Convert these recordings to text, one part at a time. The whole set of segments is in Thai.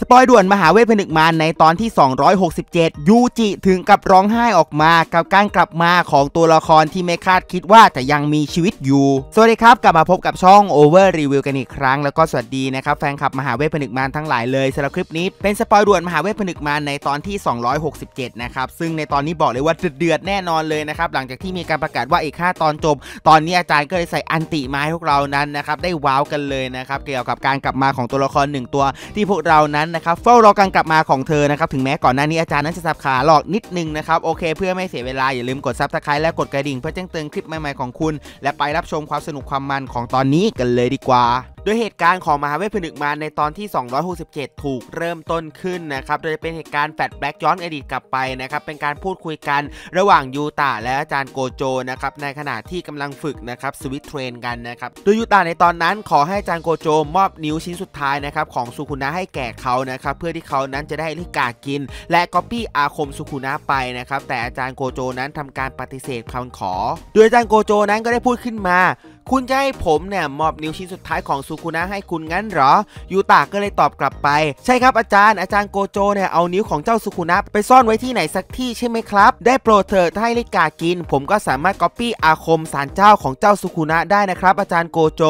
สปอยด่วนมหาเวทผนึกมารในตอนที่ 267 ยูจิถึงกับร้องไห้ออกมา กับการกลับมาของตัวละครที่ไม่คาดคิดว่าจะยังมีชีวิตอยู่ สวัสดีครับกลับมาพบกับช่อง Over Review กันอีกครั้งแล้วก็สวัสดีนะครับ แฟนคลับ มหาเวทผนึกมารทั้งหลายเลยสำหรับคลิปนี้เป็นสปอยด่วนมหาเวทผนึกมารในตอนที่ 267 นะครับ ซึ่งในตอนนี้บอกเลยว่าเดือดแน่นอนเลยนะครับหลังจากที่มีการประกาศว่าอีก5ตอนจบ ตอนนี้อาจารย์ก็เลยใส่อันติมาให้พวกเรานั้นนะครับได้ว้าวกันเลยนะครับเกี่ยวกับการกลับมาของตัวละครหนึ่งตัวที่พวกเรานั้นน้นนะครับเฝ้ารอการกลับมาของเธอนะครับถึงแม้ก่อนหน้านี้อาจารย์นั้นจะสับขาหลอกนิดนึงนะครับโอเค เพื่อไม่เสียเวลาอย่าลืมกดซับสไครต์และกดกระดิ่งเพื่อแจ้งเตือนคลิปใหม่ๆของคุณ และไปรับชมความสนุกความมันของตอนนี้กันเลยดีกว่าดยเหตุการณ์ของมหาเวทผนึกมารในตอนที่ 267 ถูกเริ่มต้นขึ้นนะครับ โดยเป็นเหตุการณ์แฟลชแบ็กย้อนอดีตกลับไปนะครับ เป็นการพูดคุยกันระหว่างยูตาและอาจารย์โกโจนะครับ ในขณะที่กำลังฝึกนะครับสวิตเทรนกันนะครับ โดยยูตาในตอนนั้น ขอให้อาจารย์โกโจมอบนิ้วชิ้นสุดท้ายนะครับของสุคุนะให้แก่เขานะครับ เพื่อที่เขานั้นจะได้ลิกากิน และก๊อปปี้อาคมสุคุนะไปนะครับ แต่อาจารย์โกโจนั้นทำการปฏิเสธคำขอ โดยอาจารย์โกโจนั้นก็ได้พูดขึ้นมาคุณจะให้ผมเนี่ยมอบนิ้วชิ้นสุดท้ายของซูคุนะให้คุณงั้นหรอ ยูตะก็เลยตอบกลับไป ใช่ครับอาจารย์อาจารย์โกโจเนี่ยเอานิ้วของเจ้าซูคุนะไปซ่อนไว้ที่ไหนสักที่ใช่ไหมครับ ได้โปรดเถิดให้ลิกากิน ผมก็สามารถก๊อปปี้อาคมสารเจ้าของเจ้าซูคุนะได้นะครับอาจารย์โกโจ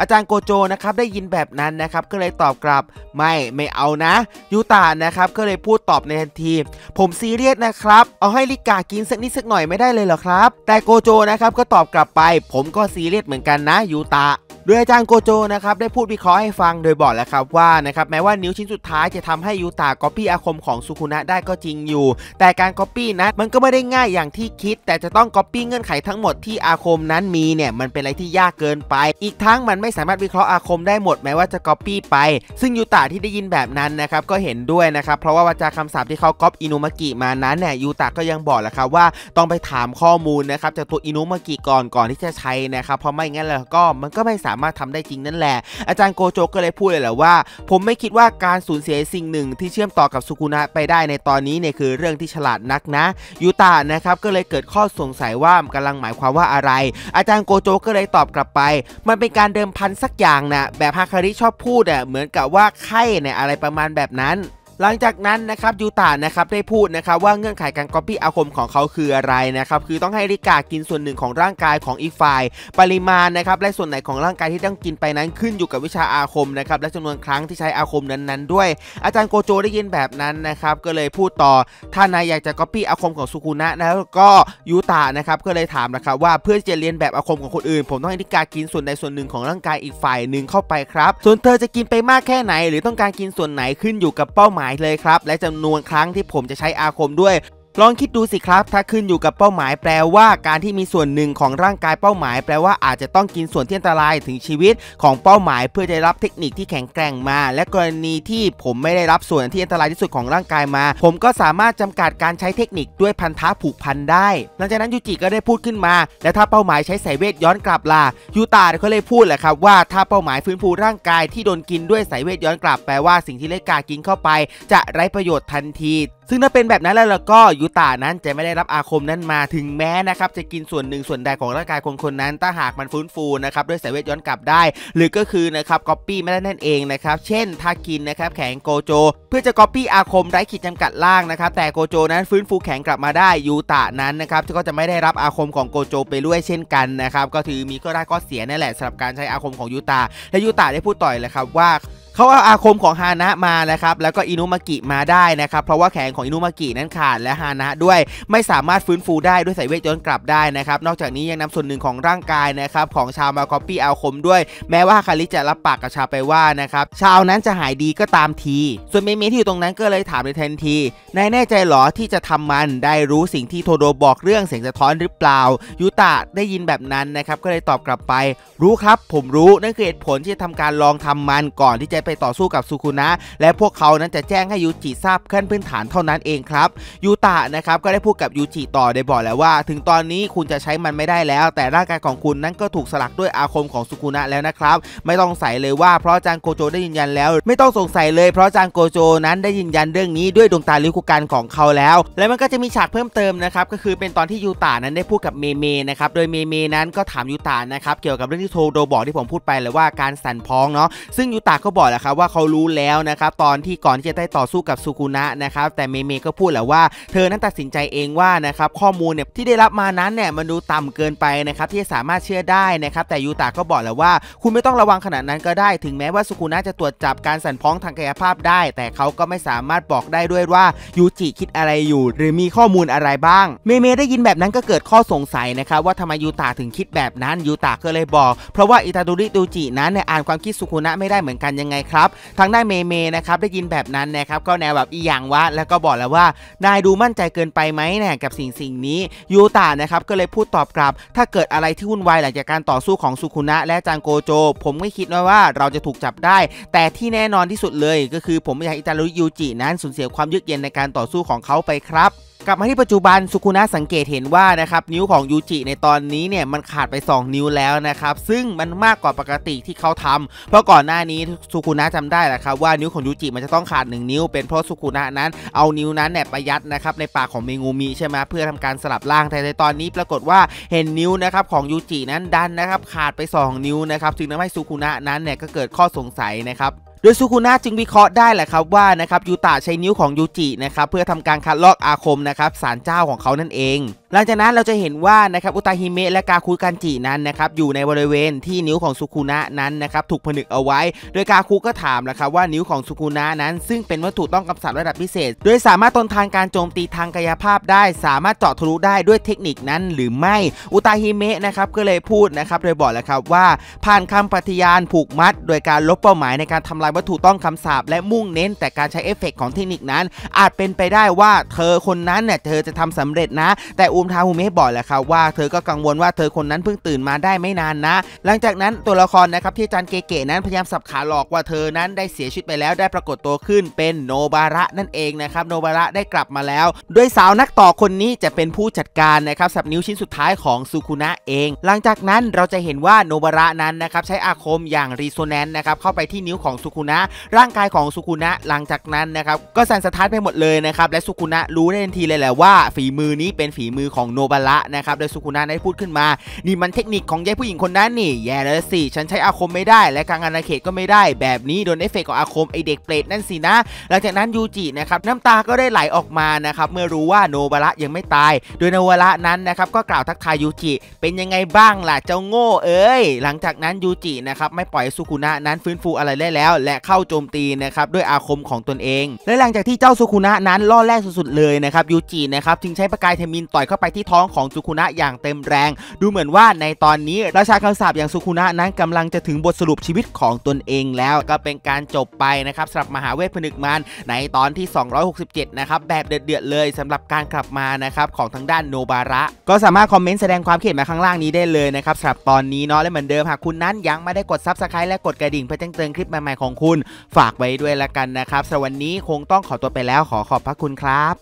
อาจารย์โกโจนะครับได้ยินแบบนั้นนะครับก็เลยตอบกลับไม่ไม่เอานะยูตะนะครับก็เลยพูดตอบในทันที ผมซีเรียสนะครับเอาให้ลิกากินสักนิดสักหน่อยไม่ได้เลยเหรอครับ แต่โกโจนะครับก็ตอบกลับไป ผมก็ซีเรียสเหมือนือนกันนะยูตาโดยอาจารย์โกโจนะครับได้พูดวิเคราะห์ให้ฟังโดยบอกแล้วครับว่านะครับแม้ว่านิ้วชิ้นสุดท้ายจะทำให้ยูตาก๊อปปี้อาคมของสุคุนะได้ก็จริงอยู่ แต่การก๊อปปี้นะมันก็ไม่ได้ง่ายอย่างที่คิด แต่จะต้องก๊อปปี้เงื่อนไขทั้งหมดที่อาคมนั้นมีเนี่ยมันเป็นอะไรที่ยากเกินไป อีกทั้งมันไม่สามารถวิเคราะห์อาคมได้หมดแม้ว่าจะก๊อปปี้ไป ซึ่งยูตาที่ได้ยินแบบนั้นนะครับก็เห็นด้วยนะครับเพราะว่าวาจาคำศัพท์ที่เขาก๊อปอินุมากิมานั้นเนี่ยยูตาก็ยังบอกแล้วครับว่าต้องไปถามข้อมูลนะครับจากตัวอินุมากิก่อนก่อนที่จะใช้นะครับเพราะไม่งั้นแล้วก็มันก็ไม่สาามารถทำได้จริงนั่นแหละ อาจารย์โกโจก็เลยพูดเลยแหละว่า ผมไม่คิดว่าการสูญเสียสิ่งหนึ่งที่เชื่อมต่อกับสุกุนะไปได้ในตอนนี้เนี่ยคือเรื่องที่ฉลาดนักนะยูตานะครับก็เลยเกิดข้อสงสัยว่ากำลังหมายความว่าอะไร อาจารย์โกโจก็เลยตอบกลับไป มันเป็นการเดิมพันสักอย่างนะแบบฮาคาริชอบพูดอ่ะเหมือนกับว่าไข่ในอะไรประมาณแบบนั้นหลังจากนั้นนะครับยูตานะครับได้พูดนะครับว่าเงื่อนไขการก๊อปปี้อาคมของเขาคืออะไรนะครับคือต้องให้ริกากินส่วนหนึ่งของร่างกายของอีกฝ่ายปริมาณนะครับและส่วนไหนของร่างกายที่ต้องกินไปนั้นขึ้นอยู่กับวิชาอาคมนะครับและจำนวนครั้งที่ใช้อาคมนั้นๆ ด้วย อาจารย์โกโจ ได้ยินแบบนั้นนะครับก็เลยพูดต่อถ้านายอยากจะก๊อปปี้อาคมของสุคุนะนะแล้วก็ยูตานะครับก็เลยถามนะครับว่าเพื่อจะเรียนแบบอาคมของคนอื่น ผมต้องให้ริกากินส่วนใดส่วนหนึ่งของร่างกายอีกฝ่ายหนึ่งเข้าไปครับส่วนเธอจะกินไปมากแค่ไหน หรือต้องการกินส่วนไหนขึ้นอยู่กับเป้าหมายายเลยครับและจำนวนครั้งที่ผมจะใช้อาคมด้วยลองคิดดูสิครับ ถ้าขึ้นอยู่กับเป้าหมายแปลว่าการที่มีส่วนหนึ่งของร่างกายเป้าหมายแปลว่าอาจจะต้องกินส่วนที่อันตรายถึงชีวิตของเป้าหมายเพื่อได้รับเทคนิคที่แข็งแกร่งมา และกรณีที่ผมไม่ได้รับส่วนที่อันตรายที่สุดของร่างกายมา ผมก็สามารถจำกัดการใช้เทคนิคด้วยพันธะผูกพันได้หลังจากนั้นยูจิก็ได้พูดขึ้นมาและถ้าเป้าหมายใช้สายเวทย้อนกลับล่ะยูตาเขาเลยพูดแหละครับว่าถ้าเป้าหมายฟื้นฟูร่างกายที่โดนกินด้วยสายเวทย้อนกลับแปลว่าสิ่งที่เลกากินเข้าไป จะไร้ประโยชน์ทันทีซึ่งถ้าเป็นแบบนั้นแล้วก็ยยุตานั้นจะไม่ได้รับอาคมนั้นมาถึงแม้นะครับจะกินส่วนหนึ่งส่วนใดของร่างกายคนคนนั้น ถ้าหากมันฟื้นฟูนะครับด้วยสายเวทย้อนกลับได้ หรือก็คือนะครับก๊อปปี้ไม่ได้นั่นเองนะครับ เช่นถ้ากินนะครับแข็งโกโจ เพื่อจะก๊อปปี้อาคมไร้ขีดจำกัดล่างนะครับแต่โกโจนั้นฟื้นฟูแข็งกลับมาได้ยูตานั้นนะครับก็จะไม่ได้รับอาคมของโกโจ ไปด้วยเช่นกันนะครับก็ถือมีก็ได้ก็เสียนั่นแหละสำหรับการใช้อาคมของยูตาและยูตาได้พูดต่อยเลยครับว่าเขาเอาอาคมของฮานะมานะครับ แล้วก็อินุมากิมาได้นะครับ เพราะว่าแขนของอินุมากินั้นขาด และฮานะด้วย ไม่สามารถฟื้นฟูได้ด้วยสายเวทย้อนกลับได้นะครับ นอกจากนี้ยังนำส่วนหนึ่งของร่างกายนะครับของชาวมาคอปปี้อาคมด้วย แม้ว่าคาริจะรับปากกับชาวไปว่านะครับชาวนั้นจะหายดีก็ตามที ส่วนเมเมที่อยู่ตรงนั้นก็เลยถามในทันที นายแน่ใจหรอที่จะทำมัน ได้รู้สิ่งที่โทโดบอกเรื่องเสียงสะท้อนหรือเปล่า ยูตะได้ยินแบบนั้นนะครับ ก็เลยตอบกลับไป รู้ครับ ผมรู้นั่นคือเหตุผลที่จะทำการลองทำมันก่อนที่จะไปต่อสู้กับสุคุนะ และพวกเขานั้นจะแจ้งให้ยูจิทราบขั้นพื้นฐานเท่านั้นเองครับ ยูตะนะครับก็ได้พูดกับยูจิต่อได้บอกแล้วว่า ถึงตอนนี้คุณจะใช้มันไม่ได้แล้ว แต่ร่างกายของคุณนั้นก็ถูกสลักด้วยอาคมของสุคุนะแล้วนะครับ ไม่ต้องใส่เลยว่า เพราะจางโกโจได้ยืนยันแล้ว ไม่ต้องสงสัยเลยเพราะจางโกโจนั้นได้ยืนยันเรื่องนี้ด้วยดวงตาลิคุกันของเขาแล้ว และมันก็จะมีฉากเพิ่มเติมนะครับก็คือเป็นตอนที่ยูตานั้นได้พูดกับเมเมนะครับโดยเมเมนั้นก็ถามยูตานะครับ เกี่ยวกับเรื่องที่โทโดบอกที่ผมพูดไปเลยว่าการสั่นพ้องเนาะซึ่งยูตาก็บอกแหละครับว่าเขารู้แล้วนะครับตอนที่ก่อนที่จะได้ต่อสู้กับสุกุนะนะครับแต่เมเมก็พูดแหละว่าเธอนั้นตัดสินใจเองว่านะครับข้อมูลเนี่ยที่ได้รับมานั้นเนี่ยมันดูต่ำเกินไปนะครับที่จะสามารถเชื่อได้นะครับแต่ยูตาก็บอกแล้วว่าคุณไม่ต้องระวังขนาดนั้นก็ได้ ถึงแม้ว่าสุกุนะจะตรวจจับการสั่นพ้องทางกายภาพได้ แต่เขาก็ไม่สามารถบอกได้ด้วยว่ายูจิคิดอะไรอยู่ หรือมีข้อมูลอะไรบ้าง เมเมได้ยินแบบนั้นก็เกิดข้อสงสัยนะครับว่าทำไมยูตาถึงคิดแบบนั้นยูตาก็เลยบอก เพราะว่าอิตาดูริตูจินั้นเนี่ยอ่านความคิดสุกุนะไม่ได้เหมือนกันยังไงครับ ทางด้านเมเมนะครับได้ยินแบบนั้นนะครับก็แนวแบบอีหยังวะ แล้วก็บอกแล้วว่า นายดูมั่นใจเกินไปไหมเนี่ยกับสิ่งสิ่งนี้ยูตานะครับก็เลยพูดตอบกลับ ถ้าเกิดอะไรที่วุ่นวายหลังจากการต่อสู้ของสุคุนะและจางโกโจ ผมไม่คิดว่าว่าเราจะถูกจับได้ แต่ที่แน่นอนที่สุดเลย ก็คือผมอยากอิตาลุยูจินั้น สูญเสียความยึกเย็นในการต่อสู้ของเขาไปครับกลับมาที่ปัจจุบันสุคุนะสังเกตเห็นว่านะครับนิ้วของยูจิในตอนนี้เนี่ยมันขาดไป 2 นิ้วแล้วนะครับซึ่งมันมากกว่าปกติที่เขาทำเพราะก่อนหน้านี้สุคุนะจำได้แหละครับว่านิ้วของยูจิมันจะต้องขาด 1 นิ้ว เป็นเพราะสุคุนะนั้นเอานิ้วนั้นเนี่ยไปยัดนะครับในปากของเมงูมีใช่ไหมเพื่อทำการสลับล่างแต่ในตอนนี้ปรากฏว่าเห็นนิ้วนะครับของยูจินั้นดันนะครับขาดไป 2 นิ้วนะครับจึงทำให้สุคุนะนั้นเนี่ยก็เกิดข้อสงสัยนะครับดยซูคุนาจึงวิเคราะห์ได้แหละครับว่านะครับยูตะใช้นิ้วของยูจินะครับเพื่อทำการคัดลอกอาคมนะครับสารเจ้าของเขานั่นเอง หลังจากนั้นเราจะเห็นว่านะครับอุตาฮิเมะและกาคุกันจินั้นนะครับอยู่ในบริเวณที่นิ้วของซุคุนะนั้นนะครับถูกผนึกเอาไว้ โดยกาคุก็ถามและครับว่านิ้วของซุคุนะนั้น ซึ่งเป็นวัตถุต้องกำจัดระดับพิเศษ โดยสามารถทนทานการโจมตีทางกายภาพได้สามารถเจาะทะลุได้ด้วยเทคนิคนั้น หรือไม่อุตาฮิเมะนะครับก็เลยพูดนะครับโดยบอกแล้วครับว่า ผ่านคำปฏิญาณผูกมัด โดยการลบเป้าหมายในการทำลายว่าถูกต้องคำสาบและมุ่งเน้น แต่การใช้เอฟเฟกของเทคนิคนั้น อาจเป็นไปได้ว่าเธอคนนั้นเนี่ยเธอจะทำสำเร็จนะ แต่อูมทาฮูเมะบอกแหละครับว่าเธอก็กังวลว่าเธอคนนั้นเพิ่งตื่นมาได้ไม่นานนะ หลังจากนั้นตัวละครนะครับที่จันเกเกะนั้นพยายามสับขาหลอกว่าเธอนั้นได้เสียชีวิตไปแล้วได้ปรากฏตัวขึ้นเป็นโนบาระนั่นเองนะครับโนบาระได้กลับมาแล้วโดยสาวนักต่อคนนี้จะเป็นผู้จัดการนะครับสับนิ้วชิ้นสุดท้ายของซูคุนะเอง หลังจากนั้นเราจะเห็นว่าโนบาระนั้นนะครับใช้อาคมอย่างรีโซแนนต์นะครับเข้าไปที่นิ้วของซูคุนะร่างกายของสุคุนะหลังจากนั้นนะครับ ก็สั่นสะท้านไปหมดเลยนะครับ และสุคุนะรู้ได้ทันทีเลยแหละว่า ฝีมือนี้เป็นฝีมือของโนบาระนะครับโดยสุคุนะได้พูดขึ้นมา นี่มันเทคนิคของยายผู้หญิงคนนั้นนี่แย่แล้วสิ ฉันใช้อาคมไม่ได้ และการอาาเขตก็ไม่ได้ แบบนี้โดนเอฟเฟกของอาคม ไอเด็กเปรตนั่นสินะ หลังจากนั้นยูจินะครับน้ำตาก็ได้ไหลออกมานะครับเมื่อรู้ว่าโนบาระยังไม่ตาย โดยโนบาระนั้นนะครับก็กล่าวทักทายยูจิ เป็นยังไงบ้างล่ะเจ้าโง่ เอ้ยหลังจากนั้นยูจินะครับไม่ปล่อยสุคุนะนั้นฟื้นฟูอะไรได้แล้วและเข้าโจมตีนะครับด้วยอาคมของตนเอง และหลังจากที่เจ้าสุคุนะนั้น ล่อแรกสุดๆเลยนะครับยูจินะครับจึงใช้ประกายเทมินต่อยเข้าไปที่ท้องของสุคุนะอย่างเต็มแรง ดูเหมือนว่าในตอนนี้ราชาคำสาปอย่างสุคุนะนั้น กำลังจะถึงบทสรุปชีวิตของตนเองแล้วก็เป็นการจบไปนะครับสำหรับมหาเวทพนึกมานในตอนที่ 267นะครับแบบเดือดๆเลยสำหรับการกลับมานะครับของทางด้านโนบาระก็สามารถคอมเมนต์แสดงความคิดมาข้างล่างนี้ได้เลยนะครับสำหรับตอนนี้เนาะและเหมือนเดิมหากคุณนั้นยังไม่ได้กดซับสไครต์และกดกระดิ่งเพื่อแจ้งเตือนคลิปใหม่ๆของของคุณ ฝากไว้ด้วยละกันนะครับสำหรับวันนี้คงต้องขอตัวไปแล้ว ขอขอบพระคุณครับ